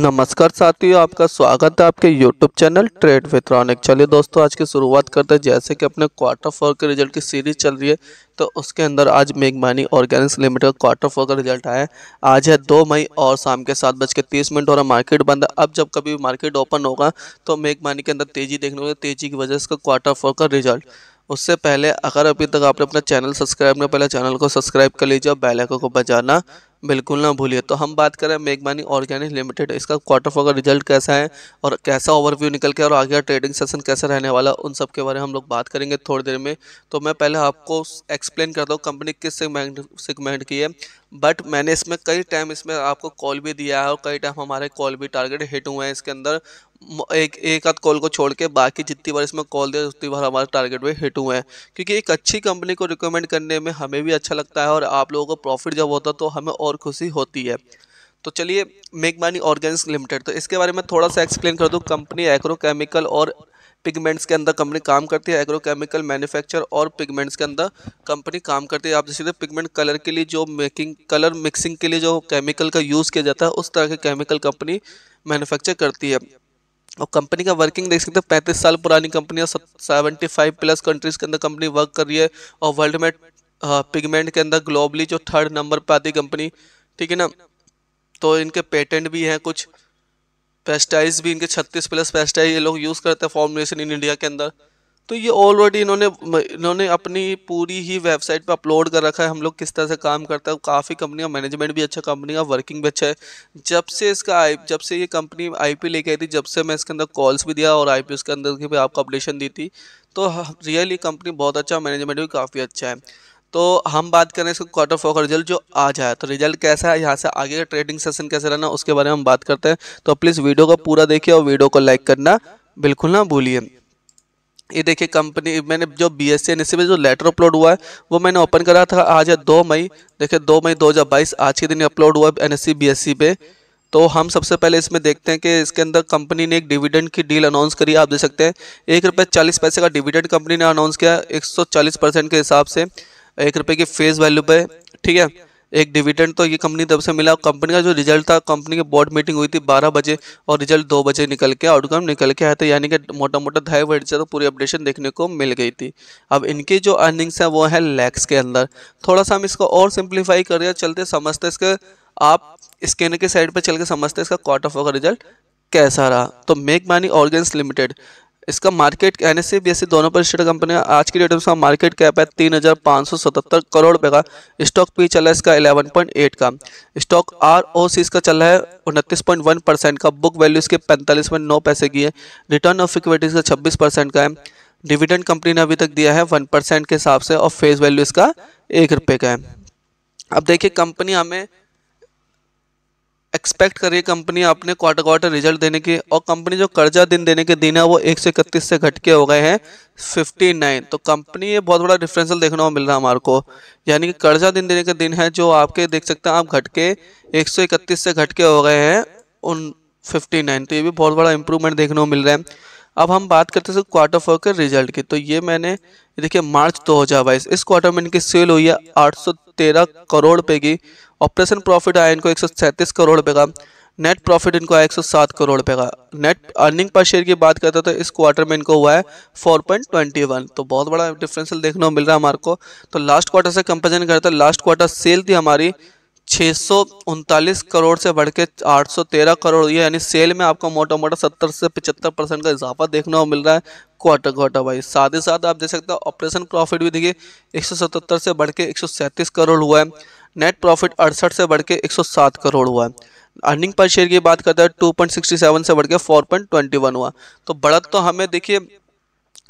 नमस्कार साथियों आपका स्वागत है आपके यूट्यूब चैनल ट्रेड विक्रॉनिक चलिए दोस्तों आज की शुरुआत करते हैं जैसे कि अपने क्वार्टर फोर के रिजल्ट की सीरीज चल रही है तो उसके अंदर आज मेघमानी ऑर्गेनिक्स लिमिटेड का क्वार्टर फोर का रिजल्ट आया है आज है दो मई और शाम के सात बज के तीस मिनट और मार्केट बंद है अब जब कभी मार्केट ओपन होगा तो मेघमानी के अंदर तेज़ी देखने को तेज़ी की वजह से इसका क्वार्टर फोर का रिजल्ट उससे पहले अगर अभी तक आपने अपना चैनल सब्सक्राइब नहीं पहले चैनल को सब्सक्राइब कर लीजिए और बेल आइकन को बजाना बिल्कुल ना भूलिए तो हम बात करें मेघमानी ऑर्गेनिक लिमिटेड इसका क्वार्टर फोर का रिजल्ट कैसा है और कैसा ओवरव्यू निकल के और आगे का ट्रेडिंग सेशन कैसा रहने वाला उन सब के बारे में हम लोग बात करेंगे थोड़ी देर में तो मैं पहले आपको एक्सप्लेन करता हूँ कंपनी किस सेगमेंट सेगमेंट की है बट मैंने इसमें कई टाइम इसमें आपको कॉल भी दिया है और कई टाइम हमारे कॉल भी टारगेट हिट हुए हैं इसके अंदर एक एक आध कॉल को छोड़ के बाकी जितनी बार इसमें कॉल दिया उतनी बार हमारे टारगेट भी हिट हुए हैं क्योंकि एक अच्छी कंपनी को रिकमेंड करने में हमें भी अच्छा लगता है और आप लोगों को प्रॉफिट जब होता है तो हमें और खुशी होती है तो चलिए मेक मानी ऑर्गेनिक्स लिमिटेड तो इसके बारे में थोड़ा सा एक्सप्लेन कर दूँ कंपनी एग्रोकेमिकल और पिगमेंट्स के अंदर कंपनी काम करती है एग्रोकेमिकल मैन्युफैक्चर और पिगमेंट्स के अंदर कंपनी काम करती है आप जैसे पिगमेंट कलर के लिए जो मेकिंग कलर मिक्सिंग के लिए जो केमिकल का यूज़ किया जाता है उस तरह के केमिकल कंपनी मैन्युफैक्चर करती है और कंपनी का वर्किंग देख सकते हैं पैंतीस साल पुरानी कंपनी है सेवेंटी फाइव प्लस कंट्रीज़ के अंदर कंपनी वर्क कर रही है और वर्ल्ड में पिगमेंट के अंदर ग्लोबली जो थर्ड नंबर पर आती कंपनी ठीक है ना तो इनके पेटेंट भी हैं कुछ पेस्टाइज भी इनके 36 प्लस पेस्टाइज ये लोग यूज़ करते हैं फॉर्मुलेशन इन इंडिया के अंदर तो ये ऑलरेडी इन्होंने इन्होंने अपनी पूरी ही वेबसाइट पे अपलोड कर रखा है हम लोग किस तरह से काम करते हैं काफ़ी कंपनी का मैनेजमेंट भी अच्छा कंपनी का वर्किंग भी अच्छा है जब से इसका आई जब से ये कंपनी आईपी लेके आई थी जब से मैं इसके अंदर कॉल्स भी दिया और आईपी उसके अंदर की भी आपको अपडेशन दी थी तो रियली कंपनी बहुत अच्छा मैनेजमेंट भी काफ़ी अच्छा है तो हम बात करें इसको क्वार्टर फोर का रिजल्ट जो आज आया तो रिजल्ट कैसा है यहाँ से आगे का ट्रेडिंग सेशन कैसे रहना उसके बारे में हम बात करते हैं तो प्लीज़ वीडियो को पूरा देखिए और वीडियो को लाइक करना बिल्कुल ना भूलिए ये देखिए कंपनी मैंने जो बी एस सी जो लेटर अपलोड हुआ है वो मैंने ओपन करा था आज है दो मई देखिए दो मई दो आज के दिन अपलोड हुआ एन एस सी पे तो हम सबसे पहले इसमें देखते हैं कि इसके अंदर कंपनी ने एक डिविडेंड की डील अनाउंस करी आप देख सकते हैं एक रुपये चालीस पैसे का डिविडेंड कंपनी ने अनाउंस किया एक सौ चालीस परसेंट के हिसाब से एक रुपये की फेस वैल्यू पे ठीक है एक डिविडेंड तो ये कंपनी तब से मिला कंपनी का जो रिजल्ट था कंपनी की बोर्ड मीटिंग हुई थी बारह बजे और रिजल्ट दो बजे निकल के आउटकम निकल के आया था यानी कि मोटा मोटा ढाई बजे से तो पूरी अपडेशन देखने को मिल गई थी अब इनकी जो अर्निंग्स हैं वो है लैक्स के अंदर थोड़ा सा हम इसको और सिंप्लीफाई रहे चलते समझते इसके आप स्कैनर के साइड पर चल के समझते इसका क्वार्ट ऑफ का रिजल्ट कैसा रहा तो मेक मानी ऑर्गेन्स लिमिटेड इसका मार्केट एन एस सी दोनों पर स्टेट कंपनी आज की डेट में इसका मार्केट कैप है तीन हज़ार पाँच सौ सतहत्तर करोड़ रुपये का स्टॉक पी चल रहा है इसका एलेवन पॉइंट एट का स्टॉक आर ओ सी इसका चल रहा है उनतीस पॉइंट वन परसेंट का बुक वैल्यू इसके पैंतालीस पॉइंट नौ पैसे की है रिटर्न ऑफ इक्विटी का छब्बीस परसेंट का है डिविडेंड कंपनी ने अभी तक दिया है वन परसेंट के हिसाब से और फेस वैल्यू इसका एक रुपये का है अब देखिए कंपनी हमें एक्सपेक्ट करिए कंपनी आपने क्वार्टर क्वार्टर रिजल्ट देने की और कंपनी जो कर्जा दिन देने के दिन है वो एक सौ इकतीस से घट के हो गए हैं फिफ्टी नाइन तो कंपनी ये बहुत बड़ा डिफरेंसल देखने को मिल रहा है हमारे को यानी कि कर्जा दिन देने के दिन है जो आपके देख सकते हैं आप घट के एक सौ इकतीस से घट के हो गए हैं उन फिफ्टी नाइन तो ये भी बहुत बड़ा इंप्रूवमेंट देखने को मिल रहा है अब हम बात करते हैं क्वार्टर फोर के रिजल्ट की तो ये मैंने देखिए मार्च 2022 इस क्वार्टर में इनकी सेल हुई है 813 करोड़ रुपये की ऑपरेशन प्रॉफिट आया इनको 137 करोड़ रुपये का नेट प्रॉफिट इनको आया एक करोड़ रुपये का नेट अर्निंग पर शेयर की बात करते तो इस क्वार्टर में इनको हुआ है 4.21 तो बहुत बड़ा डिफरेंसल देखने को मिल रहा है हमारे को तो लास्ट क्वार्टर से कंपेरिजन करते लास्ट क्वार्टर सेल थी हमारी छः करोड़ से बढ़ के 813 करोड़ ये यानी सेल में आपको मोटा मोटा 70 से 75 परसेंट का इजाफा देखने को मिल रहा है क्वार्टर क्वार्टर वाइज साथ ही साथ आप देख सकते हो ऑपरेशन प्रॉफिट भी देखिए 177 से बढ़ के 137 करोड़ हुआ है नेट प्रॉफिट अड़सठ से बढ़ के 107 करोड़ हुआ है अर्निंग पर शेयर की बात करते हैं टू से बढ़ के 4.21 हुआ तो बढ़त तो हमें देखिए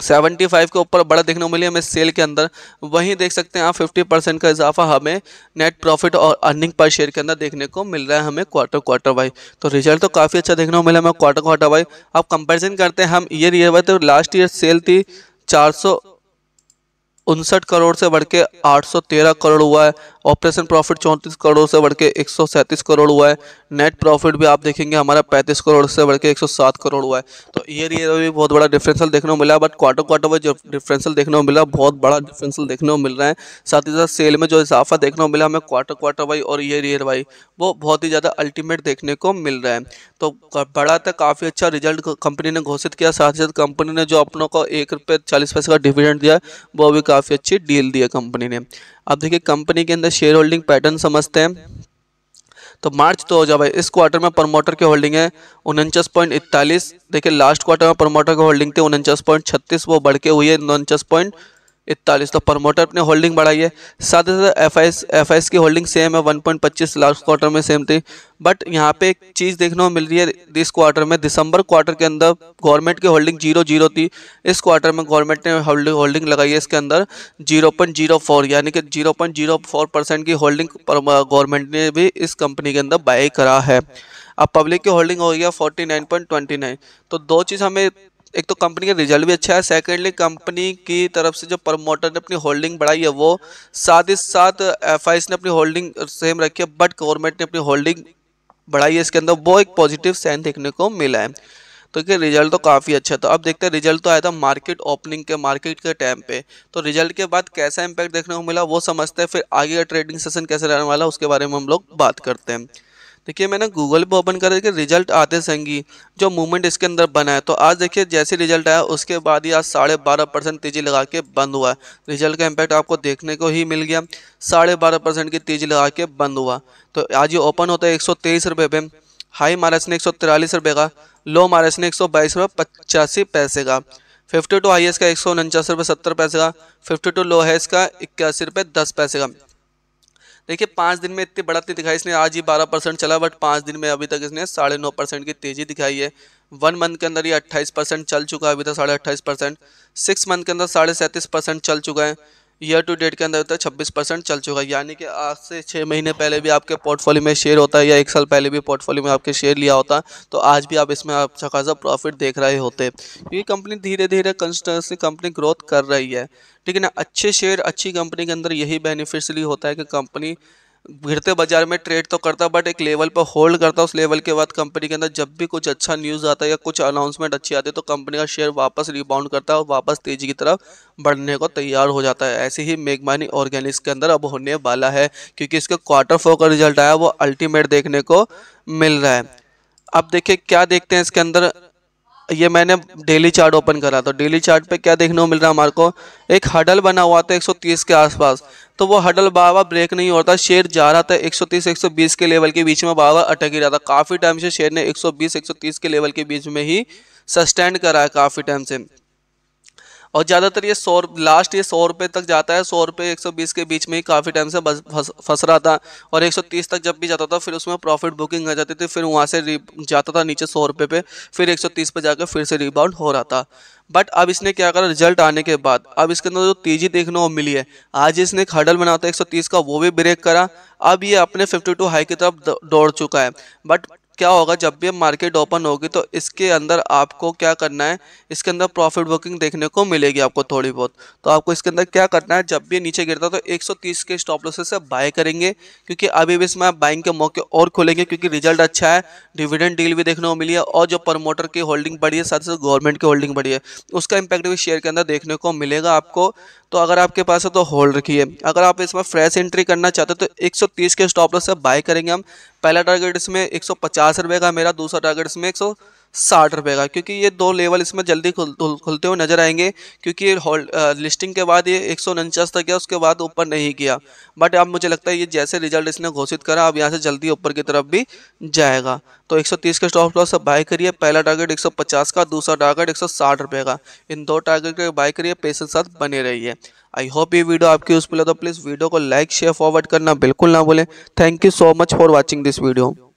सेवेंटी फाइव के ऊपर बड़ा देखने को मिली हमें सेल के अंदर वहीं देख सकते हैं आप फिफ्टी परसेंट का इजाफा हमें नेट प्रॉफिट और अर्निंग पर शेयर के अंदर देखने को मिल रहा है हमें क्वार्टर क्वार्टर वाई तो रिजल्ट तो काफ़ी अच्छा देखने को मिला हमें क्वार्टर क्वार्टर वाई आप कंपेरिजन करते हैं हम ईयर ईयर वाई तो लास्ट ईयर सेल थी चार उनसठ करोड़ से बढ़ के 813 करोड़ हुआ है ऑपरेशन प्रॉफिट चौंतीस करोड़ से बढ़ के एक करोड़ हुआ है नेट प्रॉफिट भी आप देखेंगे हमारा पैंतीस करोड़ से बढ़ के एक करोड़ हुआ है तो ईयर ईयर में भी बहुत बड़ा डिफरेंसल देखने को मिला बट क्वार्टर क्वार्टर में जो डिफरेंसल देखने को मिला बहुत बड़ा डिफरेंसल देखने को मिल रहा है साथ ही साथ सेल में जो इजाफा देखने को मिला हमें क्वार्टर क्वार्टर वाई और ईयर ईयर वाई वो बहुत ही ज़्यादा अल्टीमेट देखने को मिल रहा है तो बड़ा था काफ़ी अच्छा रिजल्ट कंपनी ने घोषित किया साथ ही साथ कंपनी ने जो अपनों को एक रुपये चालीस पैसे का डिविडेंड दिया वो भी काफ़ी अच्छी डील दी है कंपनी ने अब देखिए कंपनी के अंदर शेयर होल्डिंग पैटर्न समझते हैं तो मार्च तो हो जाओ भाई इस क्वार्टर में प्रमोटर की होल्डिंग है उनचास पॉइंट इकतालीस देखिए लास्ट क्वार्टर में प्रमोटर की होल्डिंग थी उनचास पॉइंट छत्तीस वो बढ़ के हुई है उनचास पॉइंट इकतालीस तो प्रमोटर अपने होल्डिंग बढ़ाई है साथ ही साथ एफ आई एफ आई की होल्डिंग सेम है वन पॉइंट पच्चीस लास्ट क्वार्टर में सेम थी बट यहाँ पे एक चीज़ देखने को मिल रही है इस क्वार्टर में दिसंबर क्वार्टर के अंदर गवर्नमेंट की होल्डिंग जीरो जीरो थी इस क्वार्टर में गवर्नमेंट ने होल्डिंग लगाई है इसके अंदर जीरो पॉइंट जीरो फोर यानी कि zero point zero four percent की होल्डिंग गवर्नमेंट ने भी इस कंपनी के अंदर बाई करा है अब पब्लिक की होल्डिंग हो गया forty nine point twenty nine तो दो चीज़ हमें एक तो कंपनी का रिजल्ट भी अच्छा है सेकेंडली कंपनी की तरफ से जो प्रमोटर ने अपनी होल्डिंग बढ़ाई है वो साथ ही साथ एफ ने अपनी होल्डिंग सेम रखी है बट गवर्नमेंट ने अपनी होल्डिंग बढ़ाई है इसके अंदर वो एक पॉजिटिव साइन देखने को मिला है तो कि रिजल्ट तो काफ़ी अच्छा था अब देखते हैं रिजल्ट तो आया था मार्केट ओपनिंग के मार्केट के टाइम पे तो रिजल्ट के बाद कैसा इम्पैक्ट देखने को मिला वो समझते हैं फिर आगे का ट्रेडिंग सेशन कैसे रहने वाला उसके बारे में हम लोग बात करते हैं देखिए मैंने गूगल पे ओपन करा कि रिजल्ट आते संगी जो मूवमेंट इसके अंदर बना है तो आज देखिए जैसे रिजल्ट आया उसके बाद ही आज साढ़े बारह परसेंट तेज़ी लगा के बंद हुआ है रिजल्ट का इम्पैक्ट आपको देखने को ही मिल गया साढ़े बारह परसेंट की तेज़ी लगा के बंद हुआ तो आज ये ओपन होता है एक सौ तेईस रुपये पे हाई मारा इसने एक सौ तिरालीस रुपये का लो मारा इसने एक सौ बाईस रुपये पचासी पैसे का फिफ्टी टू एस का एक सौ उनचास रुपये सत्तर पैसे का फिफ्टी टू लो है इसका इक्यासी रुपये दस पैसे का देखिए पाँच दिन में इतनी बढ़त नहीं दिखाई इसने आज ही बारह परसेंट चला बट पाँच दिन में अभी तक इसने साढ़े नौ परसेंट की तेज़ी दिखाई है वन मंथ के अंदर ये अट्ठाईस परसेंट चल चुका है अभी तक साढ़े अट्ठाईस परसेंट सिक्स मंथ के अंदर साढ़े सैंतीस परसेंट चल चुका है ईयर टू डेट के अंदर होता तो है छब्बीस परसेंट चल चुका है यानी कि आज से छः महीने पहले भी आपके पोर्टफोलियो में शेयर होता है या एक साल पहले भी पोर्टफोलियो में आपके शेयर लिया होता तो आज भी आप इसमें अच्छा खासा प्रॉफिट देख रहे होते क्योंकि कंपनी धीरे धीरे कंस्टेंसली कंपनी ग्रोथ कर रही है ठीक है ना अच्छे शेयर अच्छी कंपनी के अंदर यही बेनिफिशली होता है कि कंपनी गिरते बाजार में ट्रेड तो करता बट एक लेवल पर होल्ड करता उस लेवल के बाद कंपनी के अंदर जब भी कुछ अच्छा न्यूज़ आता है या कुछ अनाउंसमेंट अच्छी आती है तो कंपनी का शेयर वापस रिबाउंड करता है और वापस तेज़ी की तरफ बढ़ने को तैयार हो जाता है ऐसे ही मेघमानी ऑर्गेनिक्स के अंदर अब होने वाला है क्योंकि इसके क्वार्टर फोर का रिजल्ट आया वो अल्टीमेट देखने को मिल रहा है अब देखिए क्या देखते हैं इसके अंदर ये मैंने डेली चार्ट ओपन करा तो डेली चार्ट पे क्या देखने को मिल रहा है हमारे को एक हडल बना हुआ था 130 के आसपास तो वो हडल बाबा ब्रेक नहीं होता शेयर जा रहा था 130 120 के लेवल के बीच में बाबा अटक ही रहा था काफ़ी टाइम से शेयर ने 120 130 के लेवल के बीच में ही सस्टेंड करा है काफ़ी टाइम से और ज़्यादातर ये सौ लास्ट ये सौ रुपये तक जाता है सौ रुपये एक सौ बीस के बीच में ही काफ़ी टाइम से फंस रहा था और एक सौ तीस तक जब भी जाता था फिर उसमें प्रॉफिट बुकिंग आ जाती थी फिर वहाँ से जाता था नीचे सौ रुपये पे फिर एक सौ तीस पर जाकर फिर से रिबाउंड हो रहा था बट अब इसने क्या करा रिजल्ट आने के बाद अब इसके अंदर जो तेजी देखने को मिली है आज इसने खडल बना था 130 का वो भी ब्रेक करा अब ये अपने 52 हाई की तरफ दौड़ चुका है बट क्या होगा जब भी मार्केट ओपन होगी तो इसके अंदर आपको क्या करना है इसके अंदर प्रॉफिट बुकिंग देखने को मिलेगी आपको थोड़ी बहुत तो आपको इसके अंदर क्या करना है जब भी नीचे गिरता तो 130 के स्टॉप लॉसेस से बाय करेंगे क्योंकि अभी भी इसमें आप बाइंग के मौके और खुलेंगे क्योंकि रिजल्ट अच्छा है डिविडेंड डील भी देखने को मिली है और जो प्रमोटर की होल्डिंग बढ़ी है साथ ही साथ गवर्नमेंट की होल्डिंग बढ़ी है उसका इम्पैक्ट भी शेयर के अंदर देखने को मिलेगा आपको तो अगर आपके पास है तो होल्ड रखिए अगर आप इसमें फ्रेश एंट्री करना चाहते हो तो एक के स्टॉप लॉस से बाय करेंगे हम पहला टारगेट इसमें एक सौ का मेरा दूसरा टारगेट इसमें एक साठ रुपये का क्योंकि ये दो लेवल इसमें जल्दी खुल, खुलते हुए नजर आएंगे क्योंकि होल्ड लिस्टिंग के बाद ये एक सौ तक गया उसके बाद ऊपर नहीं किया बट अब मुझे लगता है ये जैसे रिजल्ट इसने घोषित करा अब यहाँ से जल्दी ऊपर की तरफ भी जाएगा तो 130 के स्टॉप लॉस से बाय करिए पहला टारगेट 150 का दूसरा टारगेट एक रुपए का इन दो टारगेट के बाय करिए पैसे साथ बने रहिए आई होप ये वीडियो आपकी यूजफुल है तो प्लीज़ वीडियो को लाइक शेयर फॉरवर्ड करना बिल्कुल ना भूलें thank you so much for watching this video